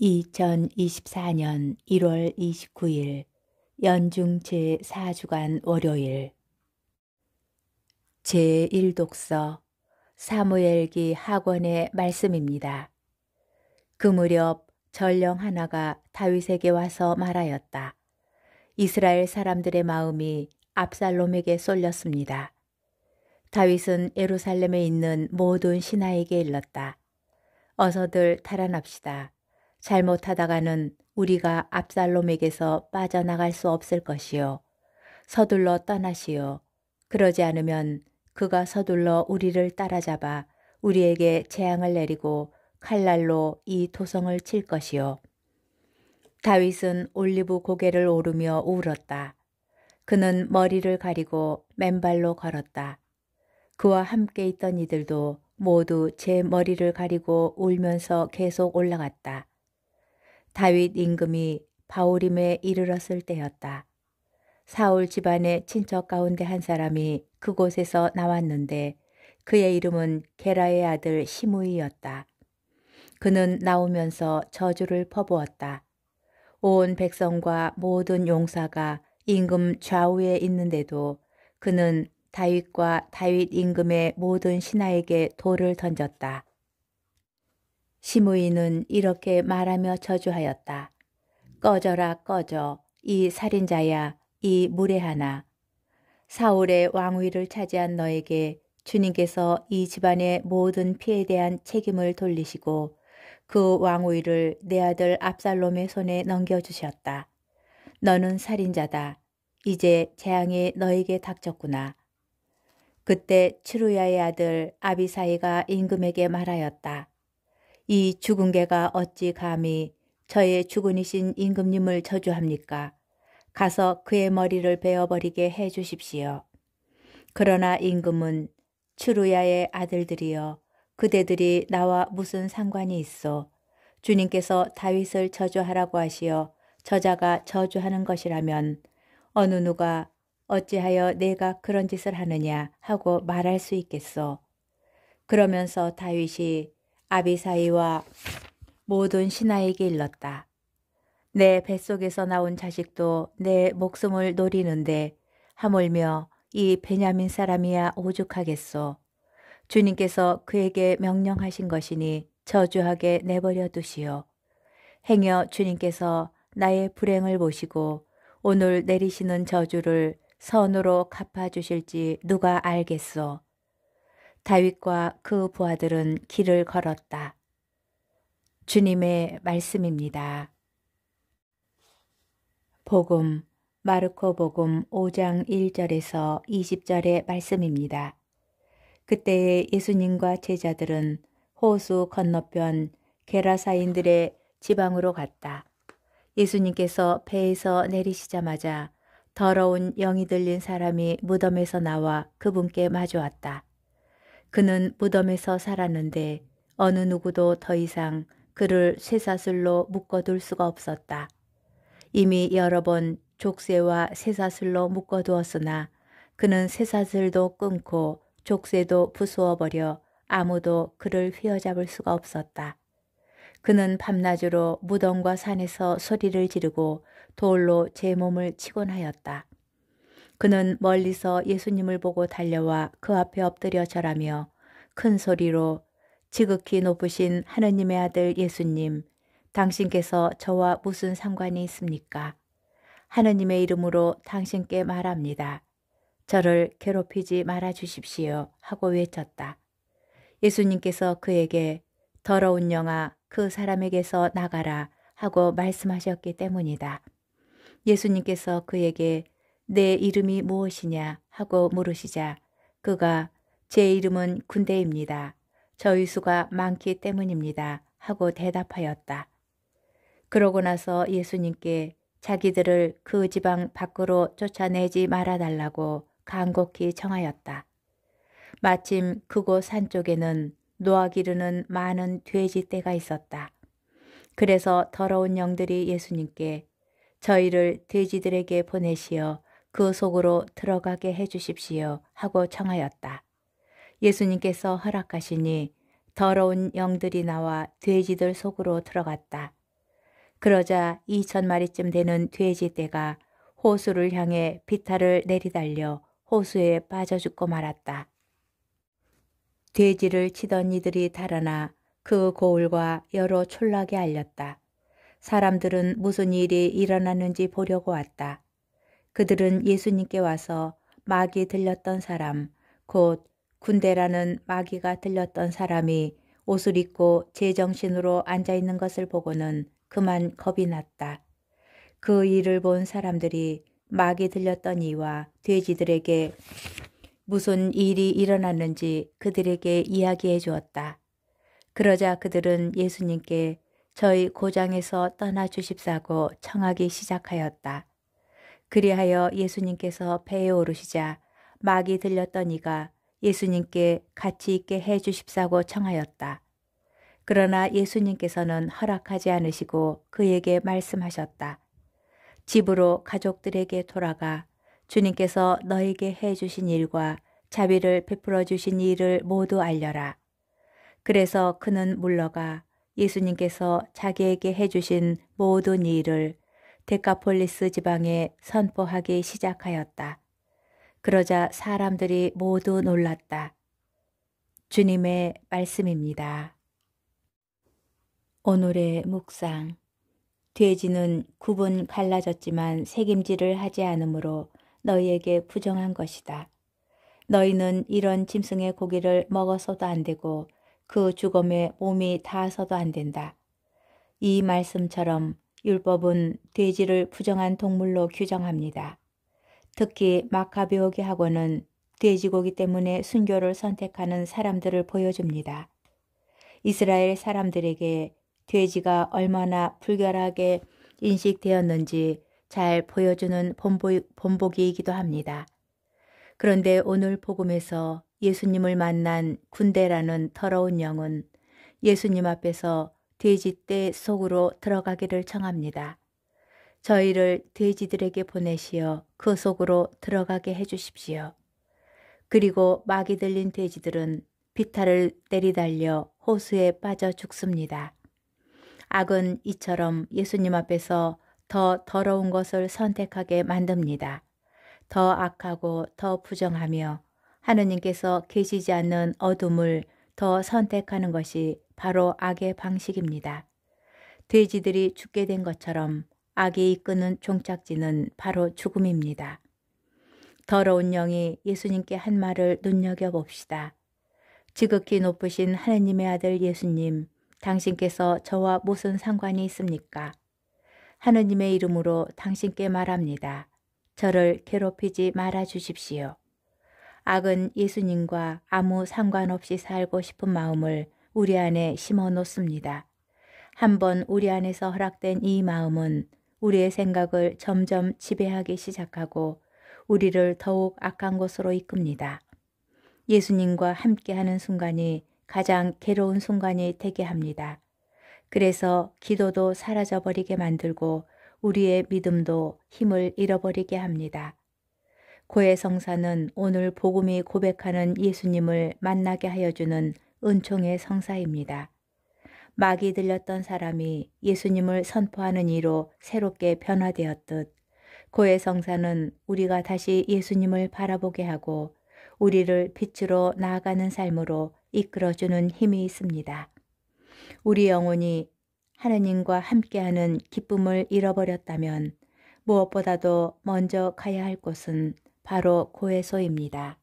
2024년 1월 29일 연중 제4주간 월요일 제1독서 사무엘기 학원의 말씀입니다. 그 무렵 전령 하나가 다윗에게 와서 말하였다. 이스라엘 사람들의 마음이 압살롬에게 쏠렸습니다. 다윗은 에루살렘에 있는 모든 신하에게 일렀다. 어서들 달아납시다. 잘못하다가는 우리가 압살롬에게서 빠져나갈 수 없을 것이요. 서둘러 떠나시오. 그러지 않으면 그가 서둘러 우리를 따라잡아 우리에게 재앙을 내리고 칼날로 이토성을칠 것이요. 다윗은 올리브 고개를 오르며 울었다. 그는 머리를 가리고 맨발로 걸었다. 그와 함께 있던 이들도 모두 제 머리를 가리고 울면서 계속 올라갔다. 다윗 임금이 바오림에 이르렀을 때였다. 사울 집안의 친척 가운데 한 사람이 그곳에서 나왔는데 그의 이름은 게라의 아들 시무이였다 그는 나오면서 저주를 퍼부었다. 온 백성과 모든 용사가 임금 좌우에 있는데도 그는 다윗과 다윗 임금의 모든 신하에게 돌을 던졌다. 시무이는 이렇게 말하며 저주하였다. 꺼져라 꺼져 이 살인자야 이 무례하나 사울의 왕위를 차지한 너에게 주님께서 이 집안의 모든 피에 대한 책임을 돌리시고 그 왕위를 내 아들 압살롬의 손에 넘겨주셨다. 너는 살인자다. 이제 재앙이 너에게 닥쳤구나. 그때 치루야의 아들 아비사이가 임금에게 말하였다. 이 죽은 개가 어찌 감히 저의 주군이신 임금님을 저주합니까? 가서 그의 머리를 베어버리게 해 주십시오. 그러나 임금은 추루야의 아들들이여 그대들이 나와 무슨 상관이 있어 주님께서 다윗을 저주하라고 하시어 저자가 저주하는 것이라면 어느 누가 어찌하여 내가 그런 짓을 하느냐 하고 말할 수 있겠소. 그러면서 다윗이 아비사이와 모든 신하에게 일렀다. 내 뱃속에서 나온 자식도 내 목숨을 노리는데 하물며 이 베냐민 사람이야 오죽하겠소. 주님께서 그에게 명령하신 것이니 저주하게 내버려 두시오. 행여 주님께서 나의 불행을 보시고 오늘 내리시는 저주를 선으로 갚아주실지 누가 알겠소. 다윗과 그 부하들은 길을 걸었다. 주님의 말씀입니다. 복음 마르코 복음 5장 1절에서 20절의 말씀입니다. 그때에 예수님과 제자들은 호수 건너편 게라사인들의 지방으로 갔다. 예수님께서 배에서 내리시자마자 더러운 영이 들린 사람이 무덤에서 나와 그분께 마주왔다. 그는 무덤에서 살았는데 어느 누구도 더 이상 그를 쇠사슬로 묶어둘 수가 없었다. 이미 여러 번 족쇄와 쇠사슬로 묶어두었으나 그는 쇠사슬도 끊고 족쇄도 부수어버려 아무도 그를 휘어잡을 수가 없었다. 그는 밤낮으로 무덤과 산에서 소리를 지르고 돌로 제 몸을 치곤 하였다. 그는 멀리서 예수님을 보고 달려와 그 앞에 엎드려 절하며 큰 소리로 지극히 높으신 하느님의 아들 예수님, 당신께서 저와 무슨 상관이 있습니까? 하느님의 이름으로 당신께 말합니다. 저를 괴롭히지 말아 주십시오 하고 외쳤다. 예수님께서 그에게 더러운 영아 그 사람에게서 나가라 하고 말씀하셨기 때문이다. 예수님께서 그에게 내 이름이 무엇이냐 하고 물으시자 그가 제 이름은 군대입니다. 저희 수가 많기 때문입니다. 하고 대답하였다. 그러고 나서 예수님께 자기들을 그 지방 밖으로 쫓아내지 말아달라고 간곡히 청하였다. 마침 그곳 산 쪽에는 노아 기르는 많은 돼지 떼가 있었다. 그래서 더러운 영들이 예수님께 저희를 돼지들에게 보내시어 그 속으로 들어가게 해주십시오 하고 청하였다. 예수님께서 허락하시니 더러운 영들이 나와 돼지들 속으로 들어갔다. 그러자 2천 마리쯤 되는 돼지 떼가 호수를 향해 비탈을 내리달려 호수에 빠져 죽고 말았다. 돼지를 치던 이들이 달아나 그 고울과 여러 촌락에 알렸다. 사람들은 무슨 일이 일어났는지 보려고 왔다. 그들은 예수님께 와서 마귀 들렸던 사람, 곧 군대라는 마귀가 들렸던 사람이 옷을 입고 제정신으로 앉아있는 것을 보고는 그만 겁이 났다. 그 일을 본 사람들이 마귀 들렸던 이와 돼지들에게 무슨 일이 일어났는지 그들에게 이야기해 주었다. 그러자 그들은 예수님께 저희 고장에서 떠나 주십사고 청하기 시작하였다. 그리하여 예수님께서 배에 오르시자 막이 들렸던 이가 예수님께 같이 있게 해 주십사고 청하였다. 그러나 예수님께서는 허락하지 않으시고 그에게 말씀하셨다. 집으로 가족들에게 돌아가 주님께서 너에게 해 주신 일과 자비를 베풀어 주신 일을 모두 알려라. 그래서 그는 물러가 예수님께서 자기에게 해 주신 모든 일을 데카폴리스 지방에 선포하기 시작하였다. 그러자 사람들이 모두 놀랐다. 주님의 말씀입니다. 오늘의 묵상. 돼지는 구분 갈라졌지만 새김질을 하지 않으므로 너희에게 부정한 것이다. 너희는 이런 짐승의 고기를 먹어서도 안 되고 그 죽음에 몸이 닿아서도 안 된다. 이 말씀처럼 율법은 돼지를 부정한 동물로 규정합니다. 특히 마카베오기 학원은 돼지고기 때문에 순교를 선택하는 사람들을 보여줍니다. 이스라엘 사람들에게 돼지가 얼마나 불결하게 인식되었는지 잘 보여주는 본보기이기도 합니다. 그런데 오늘 복음에서 예수님을 만난 군대라는 더러운 영은 예수님 앞에서 돼지떼 속으로 들어가기를 청합니다. 저희를 돼지들에게 보내시어 그 속으로 들어가게 해주십시오. 그리고 막이 들린 돼지들은 비탈을 때리달려 호수에 빠져 죽습니다. 악은 이처럼 예수님 앞에서 더 더러운 것을 선택하게 만듭니다. 더 악하고 더 부정하며 하느님께서 계시지 않는 어둠을 더 선택하는 것이 바로 악의 방식입니다. 돼지들이 죽게 된 것처럼 악이 이끄는 종착지는 바로 죽음입니다. 더러운 영이 예수님께 한 말을 눈여겨봅시다. 지극히 높으신 하느님의 아들 예수님, 당신께서 저와 무슨 상관이 있습니까? 하느님의 이름으로 당신께 말합니다. 저를 괴롭히지 말아 주십시오. 악은 예수님과 아무 상관없이 살고 싶은 마음을 우리 안에 심어 놓습니다. 한번 우리 안에서 허락된 이 마음은 우리의 생각을 점점 지배하기 시작하고 우리를 더욱 악한 곳으로 이끕니다. 예수님과 함께하는 순간이 가장 괴로운 순간이 되게 합니다. 그래서 기도도 사라져버리게 만들고 우리의 믿음도 힘을 잃어버리게 합니다. 고해 성사는 오늘 복음이 고백하는 예수님을 만나게 하여 주는 은총의 성사입니다. 막이 들렸던 사람이 예수님을 선포하는 이로 새롭게 변화되었듯 고해 성사는 우리가 다시 예수님을 바라보게 하고 우리를 빛으로 나아가는 삶으로 이끌어주는 힘이 있습니다. 우리 영혼이 하느님과 함께하는 기쁨을 잃어버렸다면 무엇보다도 먼저 가야 할 곳은 바로 고해소입니다.